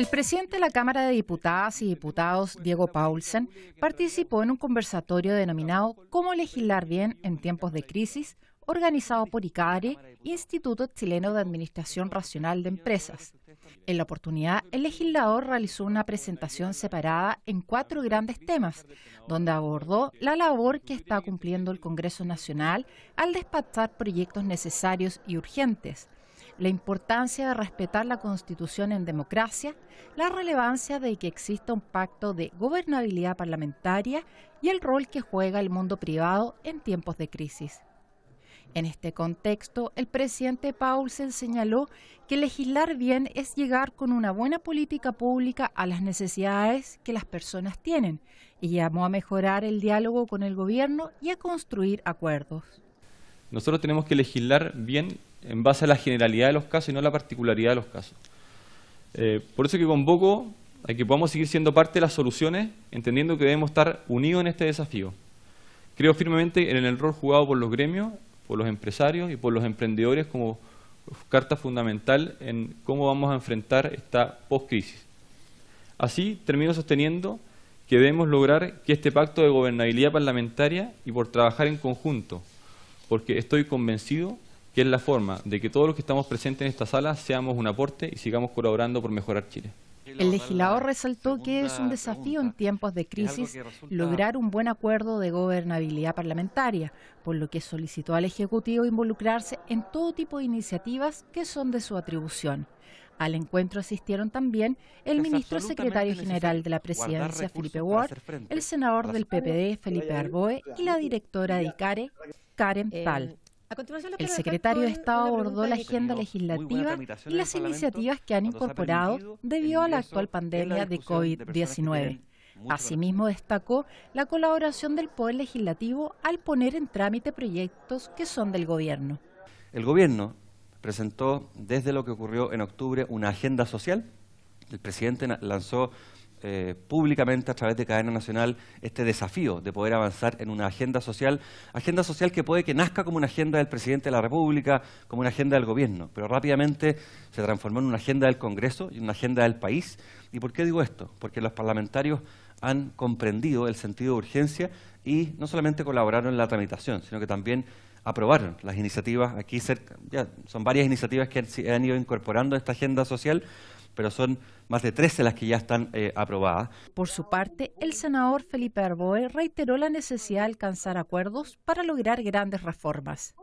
El presidente de la Cámara de Diputadas y Diputados, Diego Paulsen, participó en un conversatorio denominado Cómo legislar bien en tiempos de crisis, organizado por ICARE, Instituto Chileno de Administración Racional de Empresas. En la oportunidad, el legislador realizó una presentación separada en cuatro grandes temas, donde abordó la labor que está cumpliendo el Congreso Nacional al despachar proyectos necesarios y urgentes la importancia de respetar la Constitución en democracia, la relevancia de que exista un pacto de gobernabilidad parlamentaria y el rol que juega el mundo privado en tiempos de crisis. En este contexto, el presidente Paulsen señaló que legislar bien es llegar con una buena política pública a las necesidades que las personas tienen y llamó a mejorar el diálogo con el gobierno y a construir acuerdos. Nosotros tenemos que legislar bien en base a la generalidad de los casos y no a la particularidad de los casos. Eh, por eso que convoco a que podamos seguir siendo parte de las soluciones, entendiendo que debemos estar unidos en este desafío. Creo firmemente en el rol jugado por los gremios, por los empresarios y por los emprendedores como carta fundamental en cómo vamos a enfrentar esta post-crisis. Así, termino sosteniendo que debemos lograr que este pacto de gobernabilidad parlamentaria y por trabajar en conjunto, porque estoy convencido que es la forma de que todos los que estamos presentes en esta sala seamos un aporte y sigamos colaborando por mejorar Chile. El legislador resaltó que es un desafío en tiempos de crisis lograr un buen acuerdo de gobernabilidad parlamentaria, por lo que solicitó al Ejecutivo involucrarse en todo tipo de iniciativas que son de su atribución. Al encuentro asistieron también el ministro secretario general de la presidencia, Felipe Ward, el senador del PPD, Felipe Arboe, y la directora de ICARE, Karen eh, Pal el secretario de Estado abordó la agenda legislativa y las iniciativas que han incorporado debido a la actual pandemia de COVID-19. Asimismo, destacó la colaboración del Poder Legislativo al poner en trámite proyectos que son del Gobierno. El Gobierno presentó, desde lo que ocurrió en octubre, una agenda social. El presidente lanzó eh, públicamente a través de Cadena Nacional este desafío de poder avanzar en una agenda social, agenda social que puede que nazca como una agenda del presidente de la República, como una agenda del gobierno, pero rápidamente se transformó en una agenda del Congreso y una agenda del país. ¿Y por qué digo esto? Porque los parlamentarios han comprendido el sentido de urgencia y no solamente colaboraron en la tramitación, sino que también aprobaron las iniciativas. Aquí son varias iniciativas que han ido incorporando esta agenda social pero son más de 13 las que ya están eh, aprobadas. Por su parte, el senador Felipe Arboe reiteró la necesidad de alcanzar acuerdos para lograr grandes reformas.